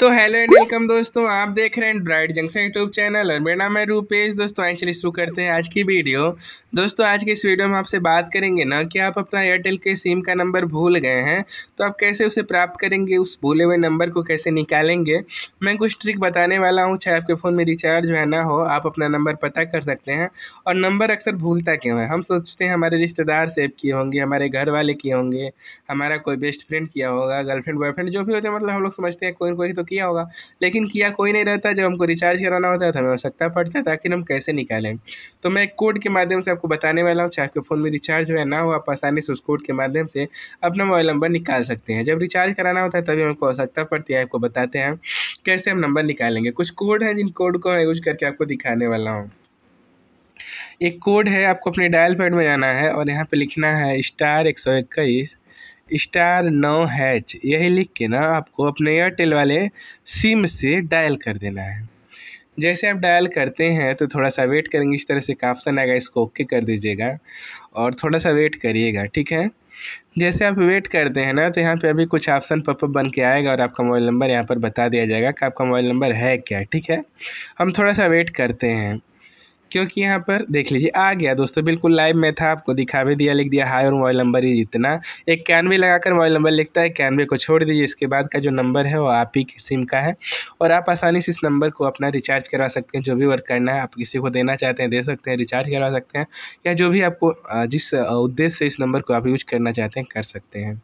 तो hello and welcome दोस्तों आप देख रहे हैं ब्राइट जंक्शन यूट्यूब चैनल और मेरा नाम है रूपेश दोस्तों एक्चुअली शुरू करते हैं आज की वीडियो दोस्तों आज की इस वीडियो में आपसे बात करेंगे ना कि आप अपना एयरटेल के सिम का नंबर भूल गए हैं तो आप कैसे उसे प्राप्त करेंगे उस भूले हुए नंबर को कैसे निकालेंगे मैं कुछ ट्रिक बताने वाला हूँ चाहे आपके फ़ोन में रिचार्ज है ना हो आप अपना नंबर पता कर सकते हैं और नंबर अक्सर भूलता क्यों है हम सोचते हैं हमारे रिश्तेदार सेव किए होंगे हमारे घर वाले किए होंगे हमारा कोई बेस्ट फ्रेंड किया होगा गर्लफ्रेंड बॉयफ्रेंड जो भी होते हैं मतलब हम लोग समझते हैं कोई ना कोई बारी तो किया होगा लेकिन किया कोई नहीं रहता जब हमको रिचार्ज कराना होता है तो हमें आवश्यकता पड़ता है ताकि हम कैसे निकालें तो मैं एक कोड के माध्यम से आपको बताने वाला हूँ चाहे आपके फ़ोन में रिचार्ज हो या ना हो आप आसानी से उस कोड के माध्यम से अपना मोबाइल नंबर निकाल सकते हैं जब रिचार्ज कराना होता है तभी हमको आवश्यकता पड़ती है आपको बताते हैं कैसे हम नंबर निकालेंगे कुछ कोड हैं जिन कोड को मैं यूज करके आपको दिखाने वाला हूँ एक कोड है आपको अपने डायल पैड में जाना है और यहाँ पे लिखना है स्टार एक सौ इक्कीस स्टार नौ हैच यही लिख के ना आपको अपने एयरटेल वाले सिम से डायल कर देना है जैसे आप डायल करते हैं तो थोड़ा सा वेट करेंगे इस तरह से एक ऑप्शन आएगा इसको ओके कर दीजिएगा और थोड़ा सा वेट करिएगा ठीक है जैसे आप वेट करते हैं ना तो यहाँ पे अभी कुछ ऑप्शन पपअप बन के आएगा और आपका मोबाइल नंबर यहाँ पर बता दिया जाएगा कि आपका मोबाइल नंबर है क्या ठीक है हम थोड़ा सा वेट करते हैं क्योंकि यहाँ पर देख लीजिए आ गया दोस्तों बिल्कुल लाइव में था आपको दिखा भी दिया लिख दिया हाई और मोबाइल नंबर ही जितना कैनवे लगाकर मोबाइल नंबर लिखता है इक्यानवे को छोड़ दीजिए इसके बाद का जो नंबर है वो आप ही सिम का है और आप आसानी से इस नंबर को अपना रिचार्ज करवा सकते हैं जो भी वर्क करना है आप किसी को देना चाहते हैं दे सकते हैं रिचार्ज करवा सकते हैं या जो भी आपको जिस उद्देश्य से इस नंबर को आप यूज करना चाहते हैं कर सकते हैं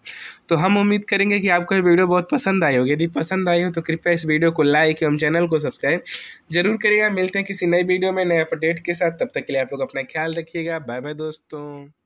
तो हम उम्मीद करेंगे कि आपको ये वीडियो बहुत पसंद आई होगी यदि पसंद आई हो तो कृपया इस वीडियो को लाइक एवं चैनल को सब्सक्राइब जरूर करिएगा मिलते हैं किसी नई वीडियो में नए अपडेट अपडेट के साथ तब तक के लिए आप लोग अपना ख्याल रखिएगा बाय बाय दोस्तों